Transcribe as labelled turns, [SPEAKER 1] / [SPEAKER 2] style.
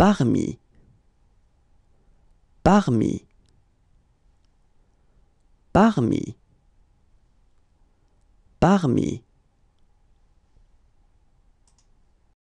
[SPEAKER 1] parmi parmi parmi parmi